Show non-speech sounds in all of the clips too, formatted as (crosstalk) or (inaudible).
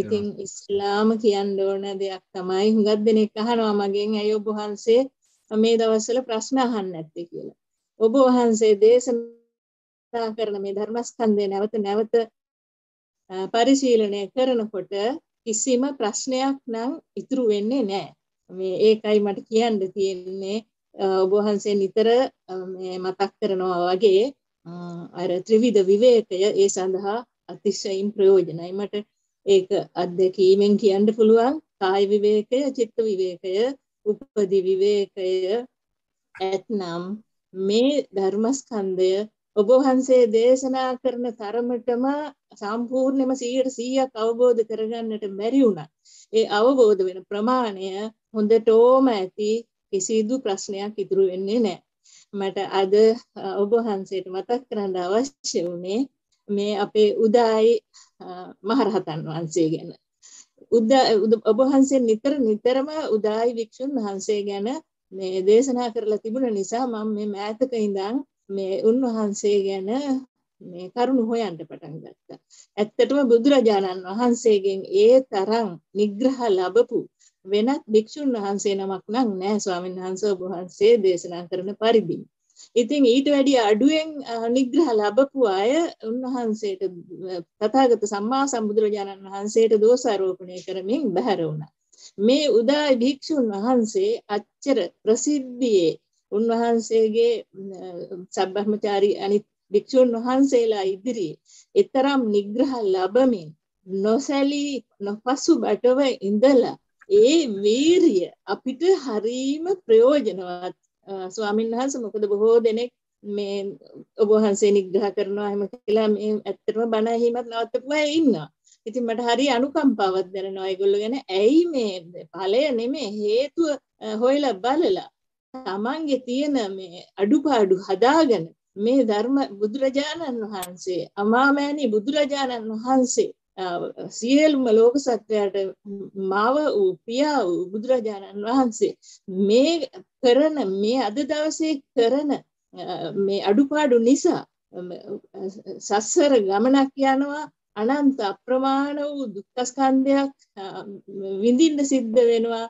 ඉතින් ඉස්ලාම කියන්න ඕන දෙයක් තමයි හුඟක් දෙනෙක් අහනවා මගෙන් ඇයි ඔබ වහන්සේ මේ දවස්වල ප්‍රශ්න අහන්නේ නැත්තේ කියලා. ඔබ වහන්සේ දේශනා කරන මේ ධර්මස්කන්ධය නැවත නැවත පරිශීලනය කරනකොට කිසිම ප්‍රශ්නයක් නම් ඉතුරු වෙන්නේ නැහැ. මේ ඒකයි මට කියන්න තියෙන්නේ ඔබ වහන්සේ නිතර මේ මතක් කරනවා වගේ අර ත්‍රිවිධ විවේකය ඒ සඳහා අතිශයින් ප්‍රයෝජනයි. මට ඒක අත්දැකීමෙන් කියන්න පුළුවන් කාය විවේකය, චිත්ත විවේකය, උපදි විවේකය ඇතනම් මේ ධර්මස්කන්ධය ඔබ වහන්සේ දේශනා කරන තරමටම සම්පූර්ණයෙන්ම 100ක් අවබෝධ කරගන්නට බැරි වුණා. ඒ අවබෝධ වෙන ප්‍රමාණය හොඳටම ඇති කිසිදු ප්‍රශ්නයක් ඉතුරු වෙන්නේ නැහැ. මට අද ඔබ වහන්සේට මතක් කරන්න අවශ්‍ය වුණේ මේ අපේ උදායි මහරහතන් වහන්සේ ගැන. ඔබ වහන්සේ නිතර නිතරම උදායි වික්ෂුන් වහන්සේ ගැන මේ දේශනා කරලා තිබුණ නිසා මම මේ මෑතක ඉඳන් මේ උන්වහන්සේ ගැන මේ කරුණු හොයන්න පටන් ගත්තා. ඇත්තටම බුදුරජාණන් වහන්සේගෙන් ඒ තරම් නිග්‍රහ ලැබපු වෙනත් භික්ෂුන් වහන්සේ නමක් නම් නෑ ස්වාමීන් වහන්සේ ඔබ වහන්සේ දේශනා කරන පරිදි. ඉතින් ඊට වැඩිය අඩුවෙන් නිග්‍රහ ලැබපු අය උන්වහන්සේට තථාගත සම්මා සම්බුදුරජාණන් වහන්සේට දෝෂාරෝපණය කරමින් බැහැර වුණා. මේ උදායි භික්ෂුන් වහන්සේ අච්චර ප්‍රසිද්ධියේ උන්වහන්සේගේ සබ්බහමචාරී අනිත් භික්ෂුන් වහන්සේලා ඉදිරියේ එතරම් නිග්‍රහ ලැබමින් නොසැලී නොපසු බටව ඉඳලා ඒ වීරිය අපිට හරීම ප්‍රයෝජනවත් ස්වාමීන් වහන්සේ මොකද බොහෝ දෙනෙක් මේ ඔබ වහන්සේ නිග්‍රහ කරනවා එහෙම කියලා මේ ඇත්තටම බණ ඇහිමත් නවත්තපු අය ඉන්නවා. ඉතින් මට හරි අනුකම්පාවක් දැනෙනවා ඒගොල්ලෝ ගැන. ඇයි මේ ඵලය නෙමෙයි හේතුව හොයලා බලලා තමන්ගේ තියෙන මේ අඩුපාඩු හදාගෙන මේ ධර්ම බුදුරජාණන් වහන්සේ අමාමෑණි බුදුරජාණන් වහන්සේ සියලුම ලෝක සත්වයට මාව වූ පියා වූ බුදුරජාණන් වහන්සේ මේ කරන මේ අද දවසේ කරන මේ අඩුපාඩු නිසා සස්සර ගමනක් යනවා අනන්ත අප්‍රමාණ වූ දුක්ඛස්කන්ධයක් විඳින්න සිද්ධ වෙනවා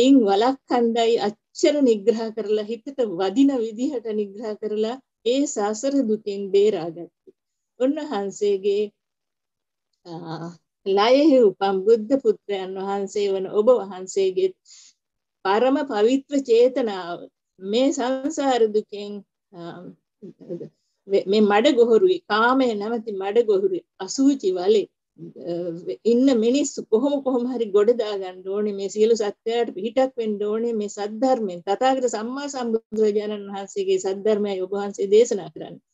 එයින් වළක්වන්නයි අච්චර නිග්‍රහ කරලා හිතට වදින විදිහට නිග්‍රහ කරලා ඒ සසර දුකෙන් බේරාගත්තා. උන්වහන්සේගේ ලයෙහි උපම් බුද්ධ පුත්‍රයන් වහන්සේ වන ඔබ වහන්සේගේ පරම පවිත්‍ර චේතනාව මේ සංසාර දුකෙන් මේ මඩ ගොහරුවේ කාමය නැමැති මඩ ගොහරුවේ අසුචි වලේ ඉන්න මිනිස්සු කොහොම කොහොම හරි ගොඩ දාගන්න ඕනේ මේ සියලු සත්‍යයට පිටක් වෙන්න ඕනේ මේ සද්ධර්මයෙන් තථාගත සම්මා සම්බුදුරජාණන් වහන්සේගේ සද්ධර්මයයි ඔබ වහන්සේ දේශනා කරන්නේ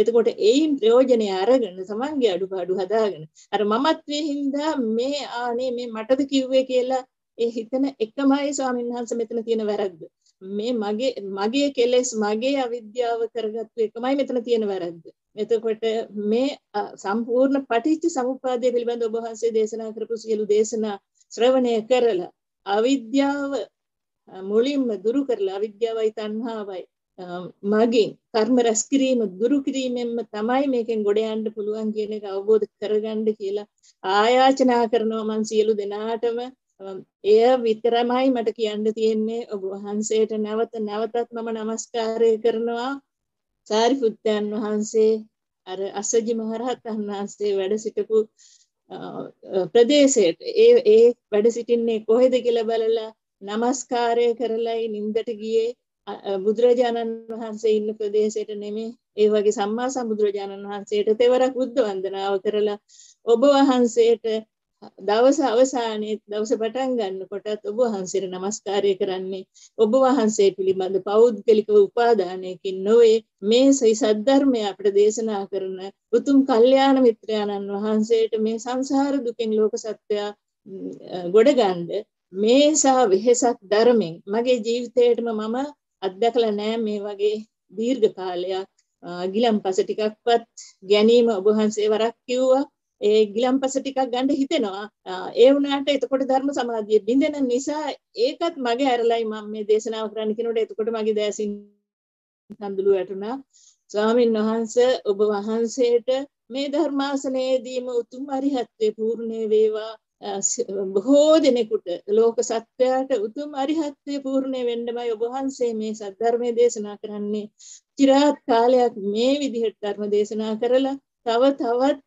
එතකොට ඒයින් ප්‍රයෝජනය අරගෙන තමන්ගේ අඩුපාඩු හදාගෙන අර මමත්වයේ හින්දා මේ ආනේ මේ මටද කිව්වේ කියලා ඒ හිතන එකමයි ස්වාමීන් වහන්සේ මෙතන තියෙන වැරද්ද. මේ මගේ මගේ කෙලෙස් මගේ අවිද්‍යාව කරගත්තු එකමයි මෙතන තියෙන වැරද්ද. එතකොට මේ සම්පූර්ණ පටිච්ච සමුප්පාදය පිළිබඳ ඔබ වහන්සේ දේශනා කරපු සියලු දේශනා ශ්‍රවණය කරලා අවිද්‍යාව මුලින්ම දුරු කරලා අවිද්‍යාවයි තණ්හාවයි මගින් කර්ම රැස් කිරීම දුරු කිරීමෙන්ම තමයි මේකෙන් ගොඩ යන්න පුළුවන් කියන එක අවබෝධ කරගන්න කියලා ආයාචනා කරනවා මං සියලු දෙනාටම එය විතරමයි මට කියන්න තියෙන්නේ ඔබ වහන්සේට නැවත නැවතත් මම নমස්කාරය කරනවා සාරිපුත්තයන් වහන්සේ අර අසජි මහරහතන් වහන්සේ වැඩ සිටපු ප්‍රදේශයට ඒ ඒ වැඩ සිටින්නේ කොහෙද කියලා බලලා নমස්කාරය කරලයි නින්දට ගියේ බුදුරජාණන් වහන්සේ ඉන්න ප්‍රදේශයට නෙමෙයි ඒ වගේ සම්මා සම්බුදුරජාණන් වහන්සේට තෙවරක් බුද්ධ වන්දනාව කරලා ඔබ වහන්සේට දවස අවසානයේ දවස පටන් ගන්නකොටත් ඔබ වහන්සේට নমස්කාරය කරන්නේ ඔබ වහන්සේ පිළිබඳ පෞද්ගලික උපාදානයකින් නොවේ මේ සයි සද්ධර්මය අපට දේශනා කරන උතුම් කල්යාණ මිත්‍රයාණන් වහන්සේට මේ සංසාර දුකෙන් ලෝක සත්‍යය ගොඩගන්න මේ සහ වෙහෙසක් ධර්මෙන් මගේ ජීවිතේටම මම අත්දකලා නෑ මේ වගේ දීර්ඝ කාලයක් ගිලම්පස ටිකක්වත් ගැනීම ඔබ වහන්සේ වරක් කිව්වා ඒ ගිලම්පස ටිකක් ගන්න හිතෙනවා ඒ වුණාට එතකොට ධර්ම සමාධිය බින්දෙන නිසා ඒකත් මගේ ඇරලයි මම මේ දේශනාව කරන්න කියනකොට එතකොට මගේ දැසින් සම්දුළු වැටුණා ස්වාමින් වහන්සේ ඔබ වහන්සේට මේ ධර්මාසනයේදීම උතුම් අරිහත්ත්වේ පූර්ණේ වේවා බොහෝ දෙනෙකුට ලෝක සත්වයාට උතුම් අරිහත්වය පූර්ණය වෙන්නමයි ඔබ වහන්සේ මේ සද්ධර්මය දේශනා කරන්නේ. চিරාත් කාලයක් මේ විදිහට ධර්ම දේශනා කරලා තව තවත්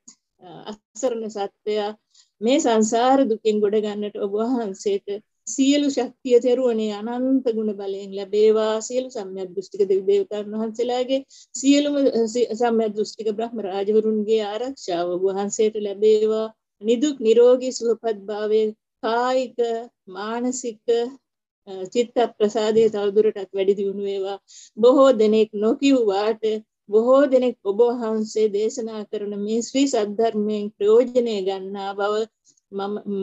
අසරණ සත්වයා මේ සංසාර දුකෙන් ගොඩ ගන්නට ඔබ වහන්සේට සියලු ශක්තිය තෙරුවනේ අනන්ත ගුණ බලයෙන් ලැබේවා සියලු සම්‍යක් දෘෂ්ටික දෙවි දේවතාවුන් වහන්සේලාගේ සියලුම සම්‍යක් දෘෂ්ටික බ්‍රහ්ම රාජවරුන්ගේ ආරක්ෂාව ඔබ වහන්සේට ලැබේවා නිදුක් නිරෝගී සුවපත් භාවය කායික මානසික චිත්ත ප්‍රසාදය තවදුරටත් වැඩි දියුණු වේවා බොහෝ දෙනෙක් නොකියුවාට බොහෝ දෙනෙක් ඔබ වහන්සේ දේශනා කරන මේ ශ්‍රී සද්ධර්මයෙන් ප්‍රයෝජනය ගන්නා බව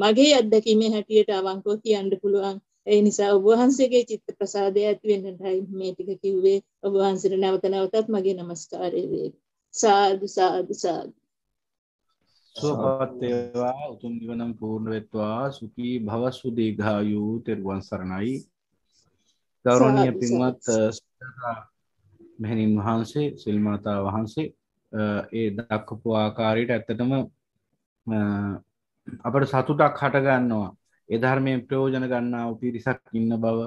මගේ අත්දැකීමේ හැටියට අවංකව කියන්න පුළුවන් ඒ නිසා ඔබ වහන්සේගේ චිත්ත ප්‍රසාදය ඇති වෙන්නටයි මේ ටික කිව්වේ ඔබ වහන්සේට නැවත නැවතත් මගේ নমස්කාරය වේවා සාදු සාදු සාදු සුවපත් වේවා උතුම් නිවනම් පූර්ණ වෙත්වා සුඛී භව සුදීඝායු තෙරුවන් සරණයි ගෞරවනීය පින්වත් මෙහෙණින් වහන්සේ සිල් මාතා වහන්සේ ඒ දක්වපු ආකාරයට ඇත්තටම අපට සතුටක් හට ගන්නවා ඒ ධර්මයෙන් ප්‍රයෝජන ගන්නා වූ පිරිසක් ඉන්න බව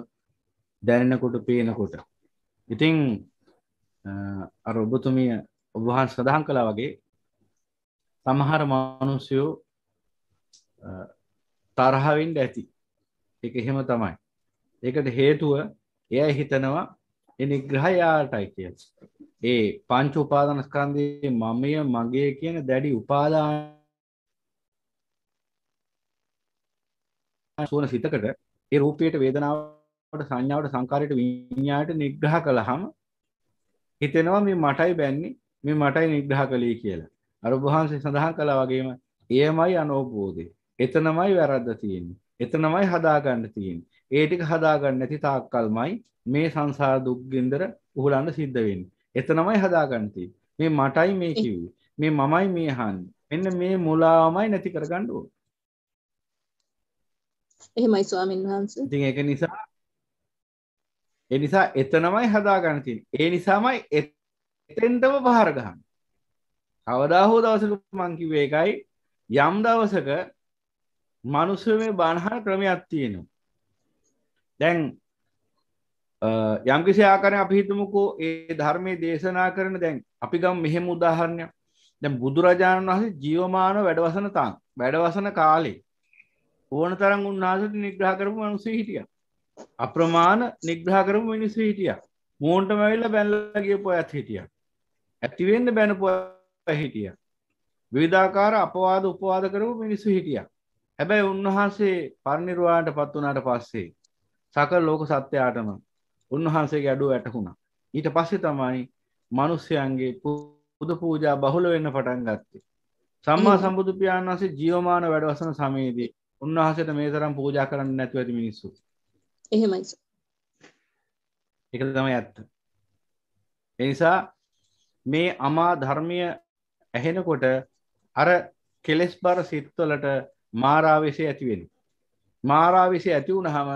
දැනෙනකොට පේනකොට ඉතින් අර ඔබතුමිය ඔබ වහන්සේ සඳහන් කළා වගේ සමහර මනුස්සයෝ තරහවින්ට ඇති එක එහෙම තමයි ඒකට හේතුව එය හිතනවා එනිග්‍රහයාටයි කිය ඒ පංච උපාදනස්කන්දයේ මමය මගේ කියන දැඩි උපාදාන සුවන සිතකට ඒ රූපයට වේදනාවට සංඥාවට සංකාරයට විඤ්ඥායට නිග්‍රහ කළ හම හිතෙනවා මේ මටයි බැන්නේ මේ මටයි නිග්‍රහ කළේ කියලා අරභහන්සේ සඳහන් කලා වගේම ඒමයි අනෝබෝධය එතනමයි වැරද්ද තියෙන්නේ එතනමයි හදාගන්න තියෙන් ඒටික හදාගන්න නැති තාක්කල්මයි මේ සංසාර දුක්ගෙන්දර උහුලන්න සිද්ධවෙන් එතනමයි හදාගන්නති මේ මටයි මේ කිව් මේ මමයි මේ හන් එන්න මේ මුලාමයි නැති කරගණ්ඩුව එහෙමයි ස්වාමීන් වහන්ස ති එක නිසා එනිසා එතනමයි හදාගන්න තින් ඒ නිසාමයි එතෙන්ටම පහරගහන්න අවදා හෝ දවසක මංකිවේ එකයි යම් දවසක මනුස්ස මේ බණහන ක්‍රමයක් තියෙනු දැන් යම්කිසි ආකාරය අපි හිතමුකෝ ඒ ධර්මයේ දේශනා කරන දැන් අපි ගම් මෙහෙම උදාහරණයක් දැන් බුදුරජාණන් වහන්සේ ජීවමාන වැඩවසන තාන් වැඩවසන කාලේ ඕන තරම් උන්වහන්සේට නිග්‍රහ කරපු මිනිස්සු හිටියා අප්‍රමාණ නිග්‍රහ කරපු මිනිස්සු හිටියා මෝන්ටම ඇවිල්ලා බැනලා ගියපු අයත් හිටියා ඇති වෙන්න බැනපු හිටිය විධාකාර අපවාද උපවාද කරපු මිනිස්සු හිටිය හැබැයි උන්වහන්සේ පරිනිර්වාණයට පත් වුණාට පස්සේ සකල ලෝක සත්‍යයාටම උන්වහන්සේගේ අඩුව වැටහුණා ඊට පස්සේ තමයි මිනිස්යන්ගේ පුද පූජා බහුල වෙන්න පටන් ගත්තේ සම්මා සම්බුදු පියාණන් වහන්සේ ජීවමාන වැඩවසන සමයේදී උන්වහන්සේට මේ තරම් පූජා කරන්න නැතුව ඇති මිනිස්සු එහෙමයි ඒක තමයි ඇත්ත එනිසා මේ අමා ධර්මය ඇහෙනකොට අර කෙලෙස් බර සිත්වලට මාරාවිසය ඇතිවෙන. මාරාවිසය ඇති වුණහම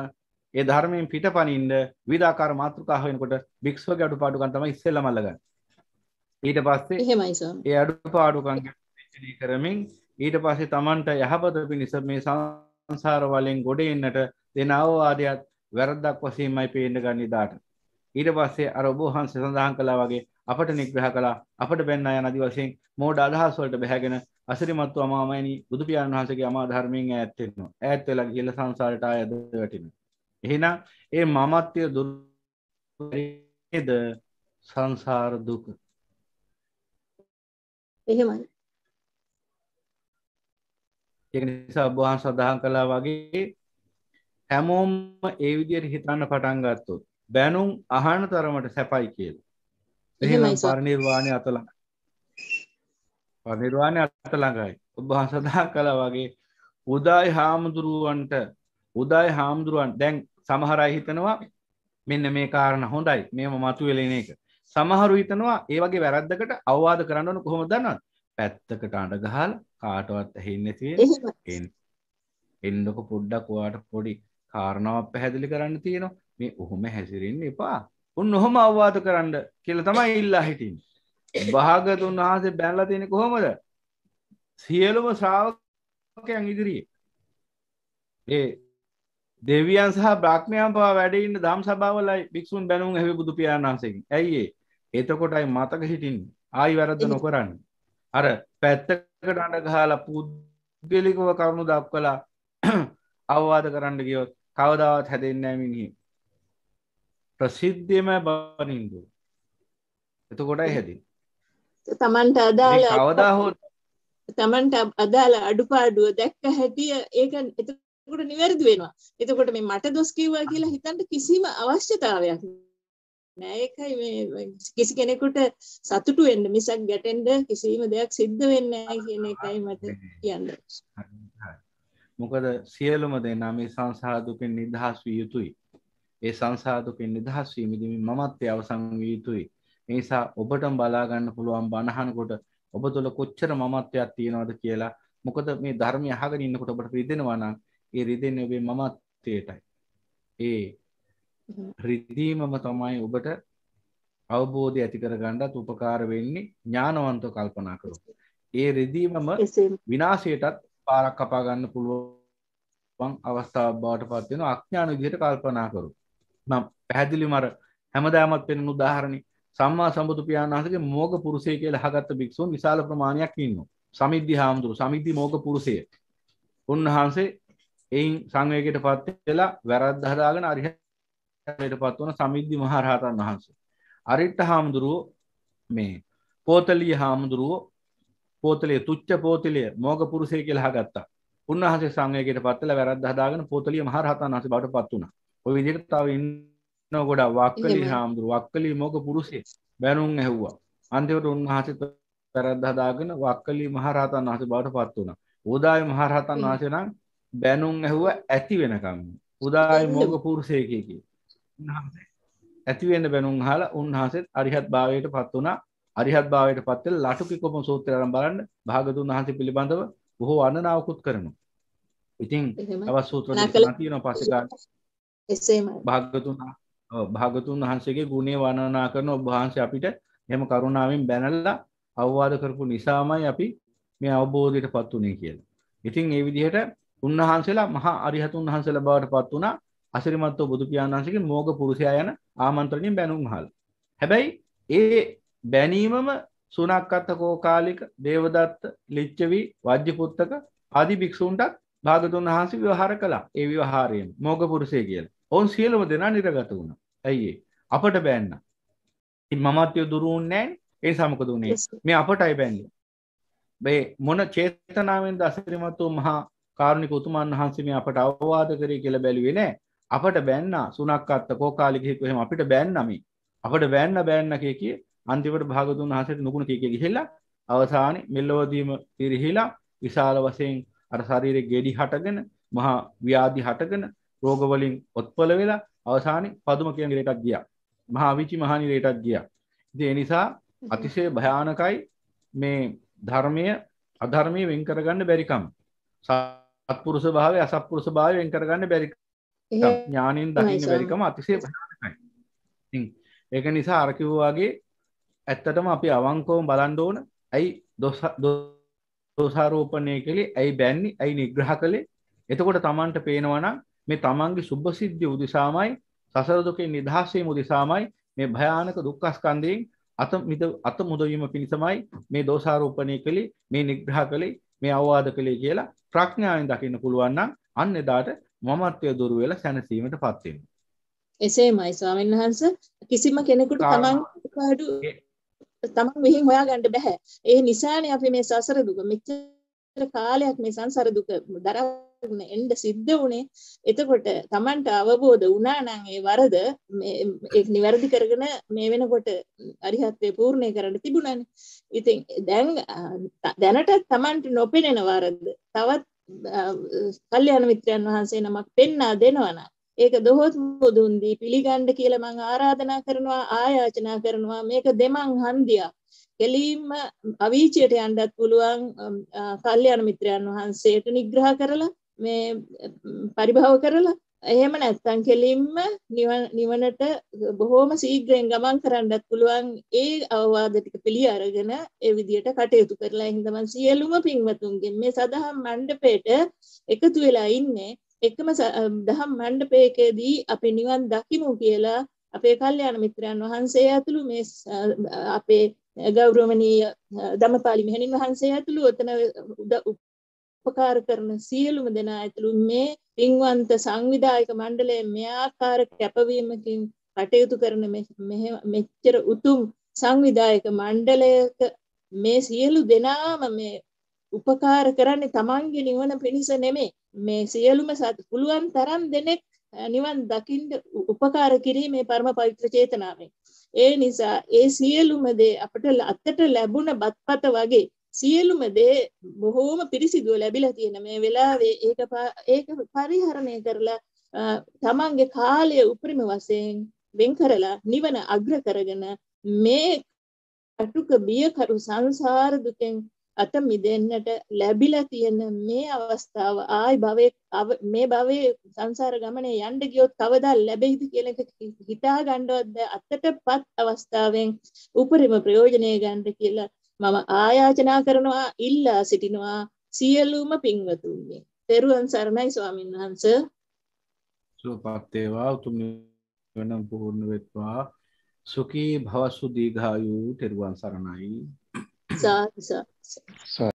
ඒ ධර්මයෙන් පිට පනින්ද විධාකාර මාතෘකා වෙනකොට භික්ෂුවගේ අඩුපාඩුකම් තමයි ඉස්සෙල්ලම අල්ලගන්නේ. ඊට පස්සේ එහෙමයි සර්. ඒ අඩුපාඩුකම් විචනය කරමින් ඊට පස්සේ Tamanට යහපත පිණිස මේ සංසාර වලින් ගොඩ එන්නට දෙන අවවාදයක් වැරද්දක් වශයෙන්මයි පේන්න ගන්නේ දාට. ඊට පස්සේ අර ඔබ වහන්සේ සඳහන් කළා වගේ අපට නිග්‍රහ කලා අපට බැන්න අය නදි වශයෙන් මෝඩ අදහස්වලට බැහැගෙන අසිරිමත්ව අමාමයිනි බුදුපියාණන් වහන්සගේ අමා ධර්මයෙන් ඇත්තෙන්වා ඇත් වෙලා කියල සංසාරට අයද වැටින. එහෙනම් ඒ මමත්වය දුද සංසාර දුක එහෙමයි නිසා බහන් සඳහන් කලා වගේ හැමෝම ඒ විදියට හිතන්න පටන් ගත්තොත් බැනුම් අහන තරමට සැපයි කියලා එහෙමයි පරිනිර්වාණය අත ළඟයි. පරිනිර්වාණය අත ළඟයි. ඔබ සඳහන් කළා වගේ උදායි හාමුදුරුවන්ට උදායි හාමුදුරුවන් දැන් සමහර අය හිතනවා මෙන්න මේ කාරණ හොඳයි මේම මතුවෙලෙන එක. සමහරු හිතනවා ඒ වගේ වැරද්දකට අවවාද කරන්න ඕන කොහොමද දන්නවද? පැත්තකට අඬ ගහලා කාටවත් ඇහෙන්නේ නැති එන්නකො පොඩ්ඩක් ඔයාට පොඩි කාරණාවක් පැහැදිලි කරන්න තියෙනවා. මේ ඔහොම හැසිරෙන්න එපා. උන් නොහොම අවවාද කරන්න කියල තමයි ඉල්ලා හිටින් භාගතුන් වහන්සේ බැල්ල තියෙන කොහොමද සියලුම ශ්‍රාවකයන් ඉදිරියේ ඒ දෙවියන් සහ බ්‍රාක්්මයන් පවා වැඩඉන්න දම් සභාවලයි භික්ෂුන් බැනුම් ඇහි බුදු පියාණන්සෙන් ඇයිඒ එතකොටයි මතක හිටින් ආයි වැරද නොකරන්න අර පැත්තකට අඩ ගහලා පුද්ගලිකව කරුණු දක් කලා (clears throat) අවවාද කරන්න ගියොත් කවදාවත් හැදෙන්නෑ මිනිහි ප්‍රසිද්ධියම බනින්දු එතු ගොඩයි හැද තමන්ට අදාළ අවදා හෝ තමන්ට අදාළ අඩුපාඩුව දැක්ක හැටිය ඒක එතකොට නිවැරදි වෙනවා එතකොට මේ මට දොස් කිව්වා කියලා හිතන්ට කිසිම අවශ්‍යතාවයක් නෑ ඒකයි මේ කිසි කෙනෙකුට සතුටු වෙන්න මිසක් ගැටෙන්න කිසිම දෙයක් සිද්ධ වෙන්නේ නැහැ කියන එකයි මට කියන්න මොකද සියලුම දෙනා මේ සංසාර දුකෙන් නිදහස් විය යුතුයි ඒ සංසාදුකෙන් නිදහස් වී මිදීමේ මමත්වය අවසන් විය යුතුයි. ඒ නිසා ඔබටම බලා ගන්න පුළුවන් බණහනකොට ඔබ තුළ කොච්චර මමත්වයක් තියෙනවද කියලා. මොකද මේ ධර්මය අහගෙන ඉන්නකොට ඔබට රිදෙනවා නම් ඒ රිදෙන්නේ ඔබේ මමත්වයටයි. ඒ රිදීමම තමයි ඔබට අවබෝධය ඇති කරගන්නත් උපකාර වෙන්නේ ඥානවන්තව කල්පනා කරොත්. ඒ රිදීමම විනාශයටත් පාරක් කපා ගන්න පුළුවන් අවස්ථාවක් බවට පත් වෙනවා අඥාන විදිහට කල්පනා කරොත්. මම පැහැදිලි මර හැමදාමත් පෙනෙන උදාහරණි සම්මා සම්බුදු පියාණන්සගේ මෝග පුරුෂය කියලා අහගත්ත භික්ෂුන් විශාල ප්‍රමාණයක් ඉන්නවා. සමිද්ධි හාමුදුරු සමිද්ධි මෝග පුරුෂය. උන්වහන්සේ එයින් සංවේගයට පත් වෙලා වැරද්ද හදාගෙන අරිහත්යට පත් වුණ සමිද්ධි මහරහතන් වහන්සේ. අරිට්ඨ හාමුදුරුව මේ පෝතලිය හාමුදුරුව පෝතලිය තුච්ච පෝතලිය මෝග පුරුෂය කියලා අහගත්තා. උන්වහන්සේ සංවේගයට පත් වෙලා වැරද්ද හදාගෙන පෝතලිය මහරහතන් වහන්සේ බවට පත් වුණා. ඔය විදිට තව ඉන්න ගොඩ වක්කලි හාමුදුරු වක්කලි මෝක පුරුසේ බැනුම් ඇහුවා අන්තිවට උන්වහස පැරද්දහදාගෙන වක්කලි මහරහතන් වහස බවට පත් වුණ උදාය මහරහතන් වහසෙන බැනුම් ඇහුව ඇති වෙනකම් උදාය මෝක පුරුසයකකි ඇතිවෙන්න බැනුම් හලා උන්හසෙත් අරිහත් භාවයට පත් වුණා අරිහත් භාවයට පත්වෙල ලටුකි කොම සූත්‍රයරම් බලන්න භාගතුන් වහන්ස පිළිබඳව බොහෝ අන්නනාවකුත් කරනු ඉතින් අවස් සූත්‍ර තියෙන පස්සකාට එසේමයි භාගතුන් භාගතුන් වහන්සේගේ ගුණේ වර්ණනා කරන ඔබ වහන්සේ අපිට එහෙම කරුණාවෙන් බැනලා අවවාද කරපු නිසාමයි අපි මේ අවබෝධයට පත් වුණේ කියලා. ඉතින් ඒ විදිහට උන්වහන්සේලා මහා අරිහතුන් වහන්සේලා බවට පත් වුණා අසිරිමත්ව බුදු පියාණන් වහන්සේගේ මෝග පුරුෂයා යන ආමන්ත්‍රණයෙන් බැනුම් අහලා. හැබැයි ඒ බැනීමම සුනක්කත් කෝකාලික දේවදත්ත ලිච්ඡවි වජ්ජපුත්තක ආදි භික්ෂූන්ටත් භාගතුන් වහන්සේ විවහාර කළා. ඒ විවහාරයෙන් මෝග පුරුෂය කියලා. ඔවුන් සියලම දෙනා නිරගත වුණ ඇයිඒ අපට බෑන්න මමත්‍යය දුරුන්නෑන් ඒ සමකද වුණේ මේ අපට අයි බැන්ල බේ මොන චේතනාවෙන් දසරිමත්තු මහා කාරණික උතුමන් වහන්සේම අපට අවවාද කරේ කියල බැලුවේ නෑ අපට බැන්න සුනක් අත්ත කෝකාලිකෙකුහෙම අපිට බැන්නමි අපට බැන්න බෑන්න කිය කිය අන්තිවට භාගතුන් හසට නොකුණ කියක ගිහිල්ලා අවසානි මෙල්ලවදීම තිරිහිලා විශාල වසයෙන් අර ශරීරය ගෙඩි හටගෙන මහා ව්‍යාධි හටගෙන රෝගවලින් ඔත්පල වෙලා අවසානි පදුම කියන නිරේටක් ගියා මහාවිචි මහනිරේටක් ගියා ඉතින් ඒ නිසා අතිශය භයානකයි මේ ධර්මය අධර්මය වෙන් කරගන්න බැරිකම් සත්පුරුෂ භාවය අසත්පුරුෂ භාවය වෙන් කරගන්න බැරි ඥානින් දකින්න බැරිකම අතිශය භයානකයි ඉතින් ඒක නිසා අර කිව්වා වගේ ඇත්තටම අපි අවංකවම බලන්න ඕන ඇයි දොස් දෝසාරෝපණය කළේ ඇයි බැන්නේ ඇයි නිග්‍රහ කළේ එතකොට තමන්ට පේනවනම් මේ තමන්ගේ සුබ්බසිද්ධිය උදෙසාමයි සසර දුකෙන් නිදහසේ මුදෙසාමයි මේ භයානක දුක්ඛස්කන්ධයෙන් අත මිද අත මුදවීම පිණිසමයි මේ දෝෂාරෝපණය කළේ මේ නිග්‍රහ කළේ මේ අවවාද කළේ කියලා ප්‍රඥාවෙන් දකින්න පුළුවන් නම් අන්න එදාට මමත්වය දුර වෙලා සැනසීමටපත් වෙනවා. එසේමයි ස්වාමීන් වහන්ස කිසිම කෙනෙකුට තමන් කාඩු තමන් මෙහි හොයාගන්න බෑ. ඒ නිසානේ අපි මේ සසර දුක මෙච්චර කාලයක් මේ සංසාර දුක දරා එන්න සිද්ධ වුණේ එතකොට Tamanට අවබෝධ වුණා නම් ඒ වරද මේ නිවැරදි කරගෙන මේ වෙනකොට අරිහත්ත්වේ පූර්ණේ කරන්න තිබුණානේ. ඉතින් දැන් දැනට Tamanට නොපෙනෙන වරද තවත් කල්යාණ මිත්‍රයන් වහන්සේ නමක් පෙන්වා දෙනවා ඒක දොහොත් බුදුන් දී පිළිගන්න කියලා මම ආරාධනා කරනවා ආයාචනා කරනවා මේක දෙමන් හන්දියක් කෙලින්ම අවීචයට යන්නත් පුළුවන් කල්යාණ මිත්‍රයන් වහන්සේට නිග්‍රහ කරලා මේ පරිභව කරලා එහෙම නැත්තම් කෙලින්ම නිවනට බොහෝම සීග්‍රයෙන් ගමන් කරන්නත් පුළුවන් ඒ අවවාද ටික පිළි අරගෙන ඒ විදියට කටයුතු කරලා එහෙනම් තමයි සියලුම පින්වතුන්ගෙන් මේ සදහම් මණ්ඩපයට එකතු වෙලා ඉන්නේ එකම දහම් මණ්ඩපයකදී අපි නිවන් දකිමු කියලා අපේ කල්යාණ මිත්‍රයන් වහන්සේ ඇතුළු මේ අපේ ගෞරවනීය ධම්මපාලි මෙහෙණින් වහන්සේ ඇතුළු ඔතන උපකාර කරන සියලුම දෙනා ඇතුළු මේ පින්වන්ත සංවිධායක මණ්ඩලය මෙආකාර කැපවීමකින් කටයුතු කරන මෙච්චර උතුම් සංවිධායක මණ්ඩලයක මේ සියලු දෙනාම මේ උපකාර කරන්නේ තමන්ගේ නිවන පිණිස නෙමේ මේ සියලුම සත් පුළුවන් තරම් දෙනෙක් නිවන් දකිින්ට උපකාර කිරීමේ පරම පවිත්‍ර චේතනාවෙන්. ඒ නිසා ඒ සියලුම දේ අපට අත්තට ලැබුණ බත්පත වගේ සියලුම දේ බොහෝම පිරිසිදුව ලැබිලා තියෙන මේ වෙලාවේ ඒක ඒක පරිහරණය කරලා තමන්ගේ කාලය උපරිම වශයෙන් වෙන් කරලා නිවන අග්‍ර කරගෙන මේ අටුක බියකරු සංසාර දුකෙන් අත මිදෙන්නට ලැබිලා තියෙන මේ අවස්ථාව ආයි භවයේ මේ භවයේ සංසාර ගමනේ යන්න ගියොත් කවදා ලැබෙයිද කියන එක හිතා ගන්නවත් බැ අතටපත් අවස්ථාවෙන් උපරිම ප්‍රයෝජනය ගන්න කියලා මම ආයාචනා කරනවා ඉල්ලා සිටිනවා සියලුම පින්වතුන්ගේ තෙරුවන් සරණයි ස්වාමීන් වහන්ස සුවපත් වේවා උතුම් නිවන පූර්ණ වෙත්වා සුඛී භවසු දීඝායු තෙරුවන් සරණයි සාදු සාදු